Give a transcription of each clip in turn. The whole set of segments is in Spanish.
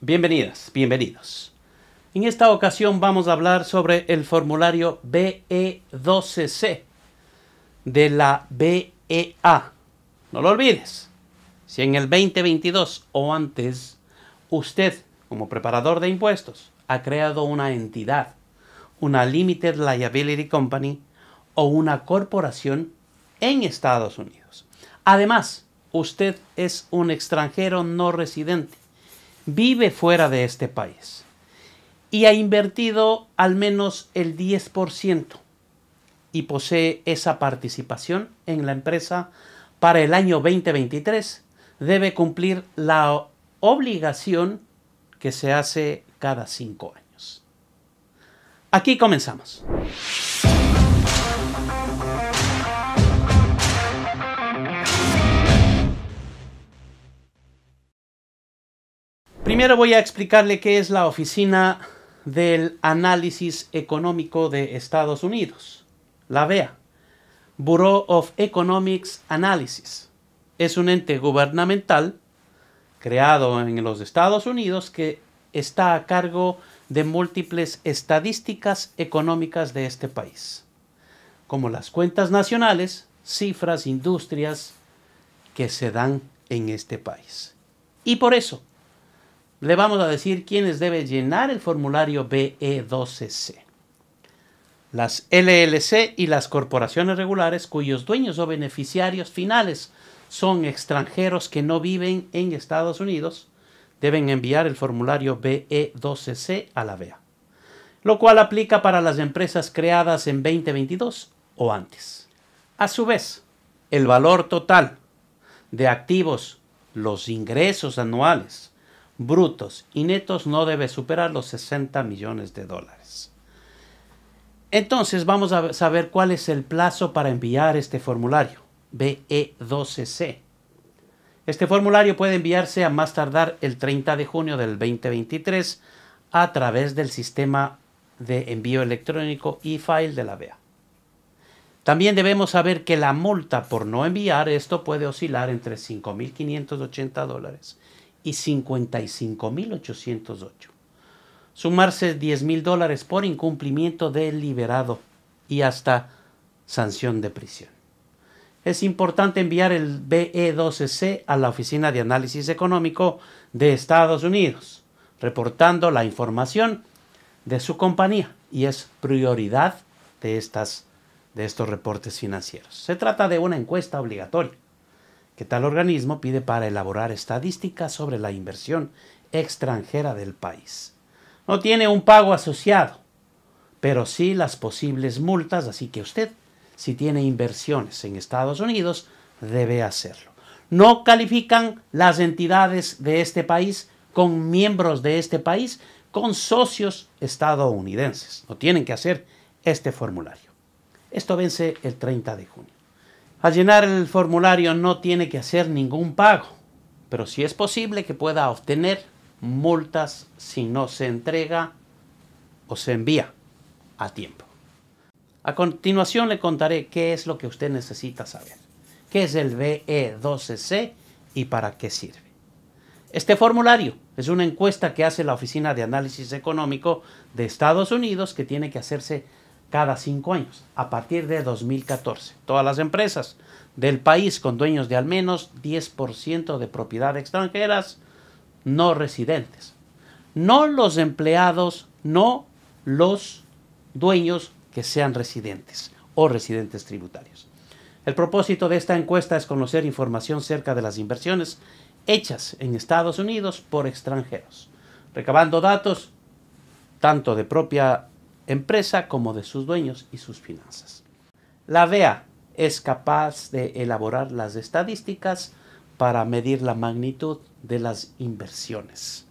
Bienvenidas, bienvenidos. En esta ocasión vamos a hablar sobre el formulario BE12C de la BEA. No lo olvides. Si en el 2022 o antes usted, como preparador de impuestos, ha creado una entidad, una Limited Liability Company o una corporación en Estados Unidos. Además, usted es un extranjero no residente vive fuera de este país y ha invertido al menos el 10% y posee esa participación en la empresa para el año 2023, debe cumplir la obligación que se hace cada cinco años. Aquí comenzamos. Primero voy a explicarle qué es la Oficina del Análisis Económico de Estados Unidos, la BEA, Bureau of Economics Analysis. Es un ente gubernamental creado en los Estados Unidos que está a cargo de múltiples estadísticas económicas de este país, como las cuentas nacionales, cifras, industrias que se dan en este país. Y por eso, le vamos a decir quiénes deben llenar el formulario BE12C. Las LLC y las corporaciones regulares cuyos dueños o beneficiarios finales son extranjeros que no viven en Estados Unidos deben enviar el formulario BE12C a la BEA, lo cual aplica para las empresas creadas en 2022 o antes. A su vez, el valor total de activos, los ingresos anuales, brutos y netos no debe superar los 60 millones de dólares. Entonces vamos a saber cuál es el plazo para enviar este formulario, BE12C. Este formulario puede enviarse a más tardar el 30 de junio del 2023 a través del sistema de envío electrónico e-file de la BEA. También debemos saber que la multa por no enviar esto puede oscilar entre 5.580 dólares y 55.808. Sumarse 10 mil dólares por incumplimiento deliberado y hasta sanción de prisión. Es importante enviar el BE12C a la Oficina de Análisis Económico de Estados Unidos, reportando la información de su compañía y es prioridad de, estas, de estos reportes financieros. Se trata de una encuesta obligatoria que tal organismo pide para elaborar estadísticas sobre la inversión extranjera del país. No tiene un pago asociado, pero sí las posibles multas, así que usted, si tiene inversiones en Estados Unidos, debe hacerlo. No califican las entidades de este país con miembros de este país, con socios estadounidenses. No tienen que hacer este formulario. Esto vence el 30 de junio. Al llenar el formulario no tiene que hacer ningún pago, pero sí es posible que pueda obtener multas si no se entrega o se envía a tiempo. A continuación le contaré qué es lo que usted necesita saber, qué es el BE12C y para qué sirve. Este formulario es una encuesta que hace la Oficina de Análisis Económico de Estados Unidos que tiene que hacerse cada cinco años, a partir de 2014. Todas las empresas del país con dueños de al menos 10% de propiedad extranjeras no residentes. No los empleados, no los dueños que sean residentes o residentes tributarios. El propósito de esta encuesta es conocer información cerca de las inversiones hechas en Estados Unidos por extranjeros, recabando datos tanto de propia empresa como de sus dueños y sus finanzas. La VEA es capaz de elaborar las estadísticas para medir la magnitud de las inversiones,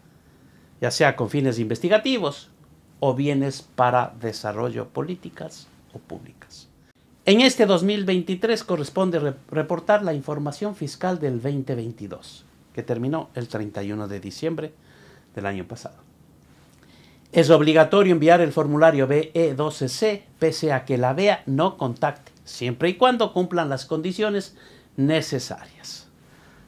ya sea con fines investigativos o bienes para desarrollo políticas o públicas. En este 2023 corresponde reportar la información fiscal del 2022, que terminó el 31 de diciembre del año pasado. Es obligatorio enviar el formulario BE12C pese a que la BEA no contacte, siempre y cuando cumplan las condiciones necesarias.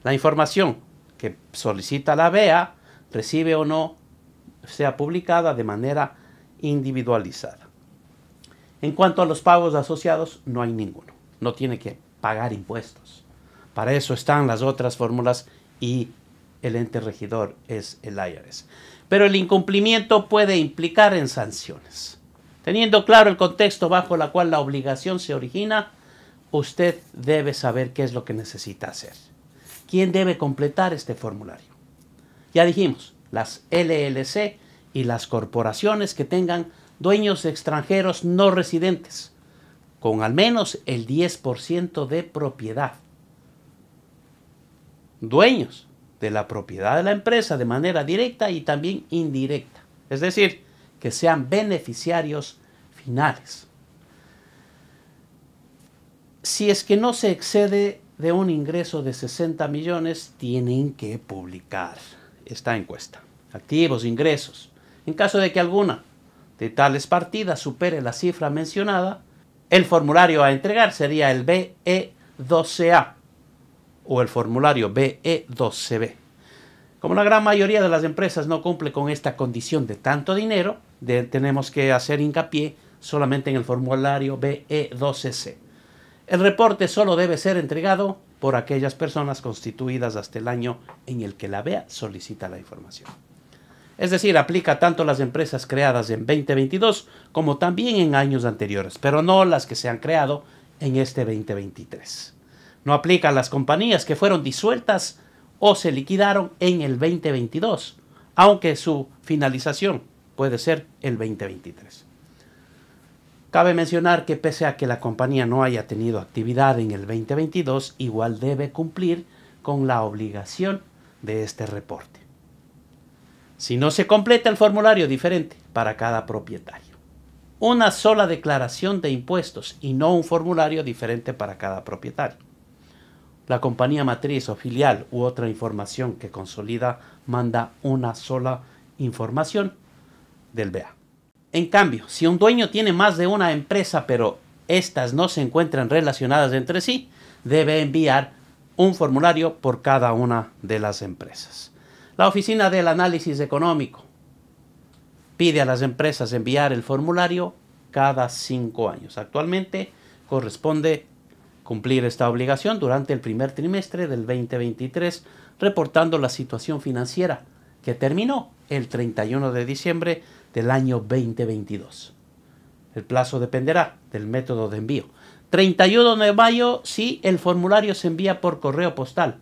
La información que solicita la BEA recibe o no sea publicada de manera individualizada. En cuanto a los pagos asociados, no hay ninguno. No tiene que pagar impuestos. Para eso están las otras fórmulas y el ente regidor es el IRS. Pero el incumplimiento puede implicar en sanciones. Teniendo claro el contexto bajo la cual la obligación se origina, usted debe saber qué es lo que necesita hacer. ¿Quién debe completar este formulario? Ya dijimos, las LLC y las corporaciones que tengan dueños extranjeros no residentes, con al menos el 10% de propiedad. Dueños de la propiedad de la empresa de manera directa y también indirecta. Es decir, que sean beneficiarios finales. Si es que no se excede de un ingreso de 60 millones, tienen que publicar esta encuesta. Activos, ingresos. En caso de que alguna de tales partidas supere la cifra mencionada, el formulario a entregar sería el BE12A o el formulario be 2 b Como la gran mayoría de las empresas no cumple con esta condición de tanto dinero, tenemos que hacer hincapié solamente en el formulario BE12C. El reporte solo debe ser entregado por aquellas personas constituidas hasta el año en el que la BEA solicita la información. Es decir, aplica tanto las empresas creadas en 2022 como también en años anteriores, pero no las que se han creado en este 2023. No aplica a las compañías que fueron disueltas o se liquidaron en el 2022, aunque su finalización puede ser el 2023. Cabe mencionar que pese a que la compañía no haya tenido actividad en el 2022, igual debe cumplir con la obligación de este reporte. Si no se completa el formulario diferente para cada propietario. Una sola declaración de impuestos y no un formulario diferente para cada propietario. La compañía matriz o filial u otra información que consolida manda una sola información del BA. En cambio, si un dueño tiene más de una empresa pero estas no se encuentran relacionadas entre sí, debe enviar un formulario por cada una de las empresas. La Oficina del Análisis Económico pide a las empresas enviar el formulario cada cinco años. Actualmente corresponde cumplir esta obligación durante el primer trimestre del 2023, reportando la situación financiera que terminó el 31 de diciembre del año 2022. El plazo dependerá del método de envío. 31 de mayo si el formulario se envía por correo postal.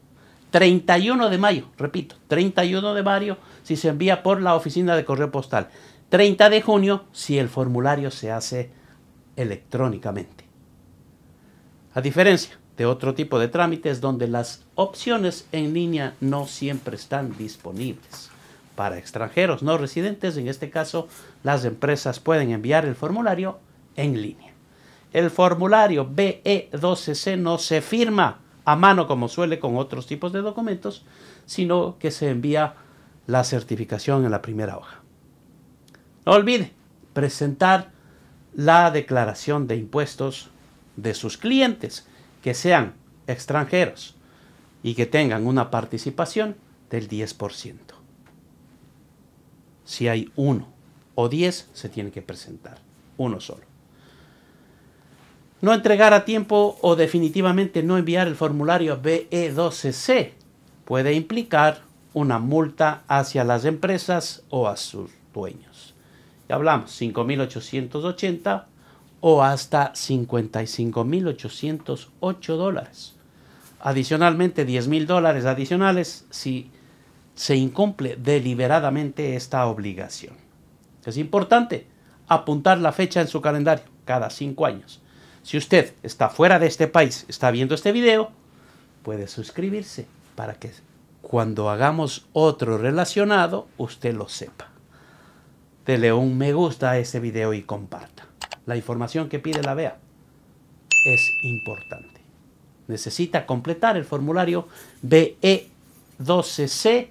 31 de mayo, repito, 31 de mayo si se envía por la oficina de correo postal. 30 de junio si el formulario se hace electrónicamente. A diferencia de otro tipo de trámites donde las opciones en línea no siempre están disponibles. Para extranjeros no residentes, en este caso, las empresas pueden enviar el formulario en línea. El formulario BE12C no se firma a mano como suele con otros tipos de documentos, sino que se envía la certificación en la primera hoja. No olvide presentar la declaración de impuestos de sus clientes que sean extranjeros y que tengan una participación del 10%. Si hay uno o diez, se tiene que presentar, uno solo. No entregar a tiempo o definitivamente no enviar el formulario BE12C puede implicar una multa hacia las empresas o a sus dueños. Ya hablamos, 5.880 o hasta 55.808 dólares. Adicionalmente, 10.000 dólares adicionales si se incumple deliberadamente esta obligación. Es importante apuntar la fecha en su calendario cada cinco años. Si usted está fuera de este país, está viendo este video, puede suscribirse para que cuando hagamos otro relacionado, usted lo sepa. Dele un me gusta a este video y comparta la información que pide la BEA es importante. Necesita completar el formulario BE12C,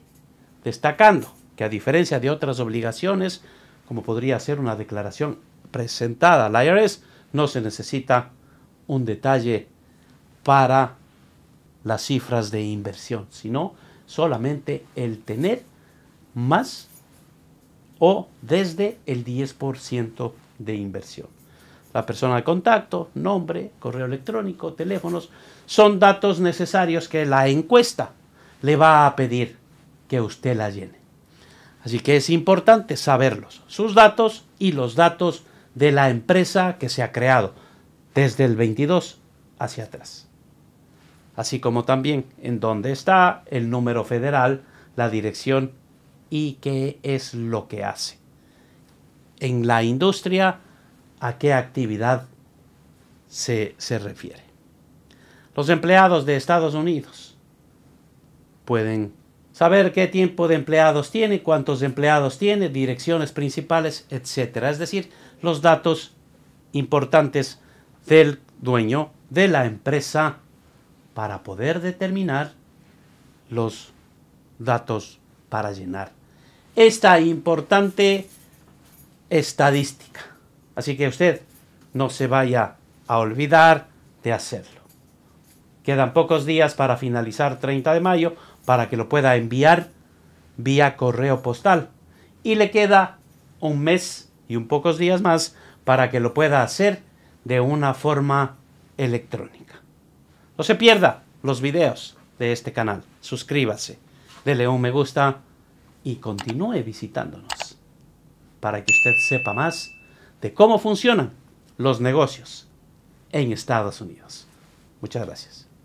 destacando que a diferencia de otras obligaciones, como podría ser una declaración presentada la IRS, no se necesita un detalle para las cifras de inversión, sino solamente el tener más o desde el 10% de inversión la persona de contacto, nombre, correo electrónico, teléfonos, son datos necesarios que la encuesta le va a pedir que usted la llene. Así que es importante saberlos, sus datos y los datos de la empresa que se ha creado desde el 22 hacia atrás. Así como también en dónde está, el número federal, la dirección y qué es lo que hace. En la industria a qué actividad se, se refiere. Los empleados de Estados Unidos pueden saber qué tiempo de empleados tiene, cuántos empleados tiene, direcciones principales, etc. Es decir, los datos importantes del dueño de la empresa para poder determinar los datos para llenar esta importante estadística. Así que usted no se vaya a olvidar de hacerlo. Quedan pocos días para finalizar 30 de mayo para que lo pueda enviar vía correo postal. Y le queda un mes y un pocos días más para que lo pueda hacer de una forma electrónica. No se pierda los videos de este canal. Suscríbase, dele un me gusta y continúe visitándonos para que usted sepa más de cómo funcionan los negocios en Estados Unidos. Muchas gracias.